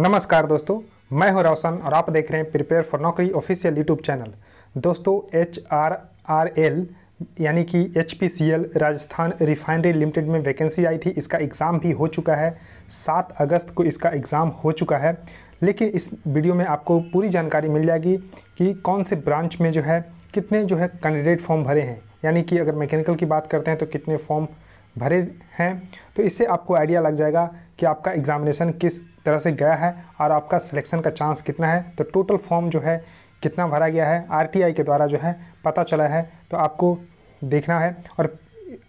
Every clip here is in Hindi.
नमस्कार दोस्तों मैं हूं रोशन और आप देख रहे हैं prepare for Naukri official YouTube channel दोस्तों एच आर आर एल यानी कि H P C L Rajasthan refinery limited में वैकेंसी आई थी इसका एग्ज़ाम भी हो चुका है सात अगस्त को इसका एग्ज़ाम हो चुका है लेकिन इस वीडियो में आपको पूरी जानकारी मिल जाएगी कि कौन से ब्रांच में जो है कितने जो है कैंडिडेट फॉर्म भरे हैं यानी कि अगर मैकेनिकल की बात करते हैं तो कितने फॉर्म भरे हैं तो इससे आपको आइडिया लग जाएगा कि आपका एग्ज़ामिनेशन किस तरह से गया है और आपका सिलेक्शन का चांस कितना है तो टोटल फॉर्म जो है कितना भरा गया है आर के द्वारा जो है पता चला है तो आपको देखना है और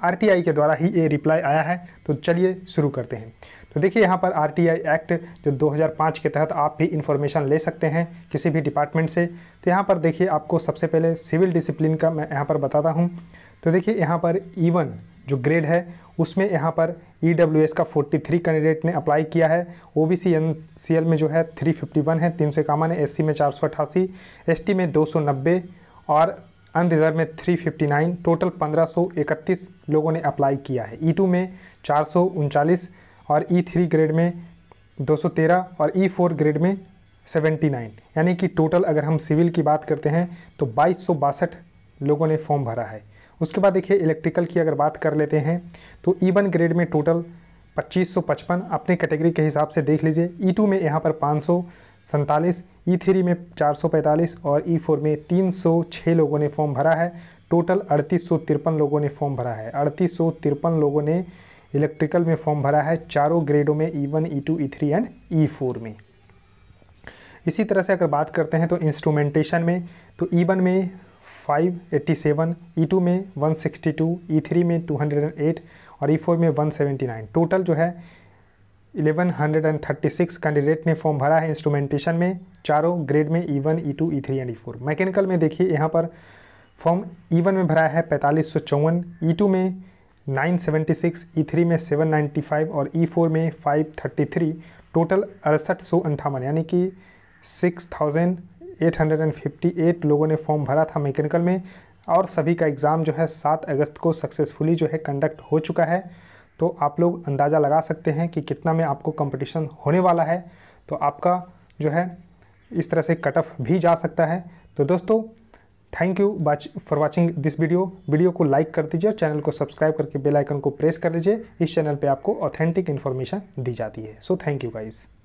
आर के द्वारा ही ये रिप्लाई आया है तो चलिए शुरू करते हैं तो देखिए यहाँ पर आर एक्ट जो 2005 के तहत आप भी इन्फॉर्मेशन ले सकते हैं किसी भी डिपार्टमेंट से तो यहाँ पर देखिए आपको सबसे पहले सिविल डिसिप्लिन का मैं यहाँ पर बताता हूँ तो देखिए यहाँ पर ईवन e जो ग्रेड है उसमें यहाँ पर ई e का 43 कैंडिडेट ने अप्लाई किया है ओ बी में जो है 351 है तीन सौ इक्यावन है एस में चार सौ अठासी एस में 290 और अनरिजर्व में 359 टोटल 1531 लोगों ने अप्लाई किया है ई e में चार और ई e ग्रेड में 213 और ई ग्रेड में 79 यानी कि टोटल अगर हम सिविल की बात करते हैं तो बाईस लोगों ने फॉर्म भरा है उसके बाद देखिए इलेक्ट्रिकल की अगर बात कर लेते हैं तो ई वन ग्रेड में टोटल पच्चीस सौ पचपन अपने कैटेगरी के हिसाब से देख लीजिए ई e टू में यहाँ पर पाँच सौ सैंतालीस ई e थ्री में चार सौ पैंतालीस और ई e फोर में तीन सौ छः लोगों ने फॉर्म भरा है टोटल अड़तीस सौ तिरपन लोगों ने फॉर्म भरा है अड़तीस सौ तिरपन लोगों ने इलेक्ट्रिकल में फॉर्म भरा है चारों ग्रेडों में E one E two E three and E four में इसी तरह से अगर बात करते हैं तो इंस्ट्रूमेंटेशन में तो ई वन में 587 E2 में 162 E3 में 208 और E4 में 179 टोटल जो है 1136 कैंडिडेट ने फॉर्म भरा है इंस्ट्रूमेंटेशन में चारों ग्रेड में E1, E2, E3 to E and E4 mechanical में देखिए यहाँ पर फॉर्म E1 में भरा है पैंतालीस सौ चौवन E2 में 976, E3 में 795 और E4 में 533 टोटल अड़सठ सौ यानी कि 6000 858 लोगों ने फॉर्म भरा था मैकेनिकल में और सभी का एग्ज़ाम जो है सात अगस्त को सक्सेसफुली जो है कंडक्ट हो चुका है तो आप लोग अंदाज़ा लगा सकते हैं कि कितना में आपको कंपटीशन होने वाला है तो आपका जो है इस तरह से कट ऑफ भी जा सकता है तो दोस्तों thank you for watching this video video को लाइक कर दीजिए और चैनल को सब्सक्राइब करके बेल आइकन को प्रेस कर लीजिए इस चैनल पे आपको ऑथेंटिक इन्फॉर्मेशन दी जाती है सो थैंक यू गाइज़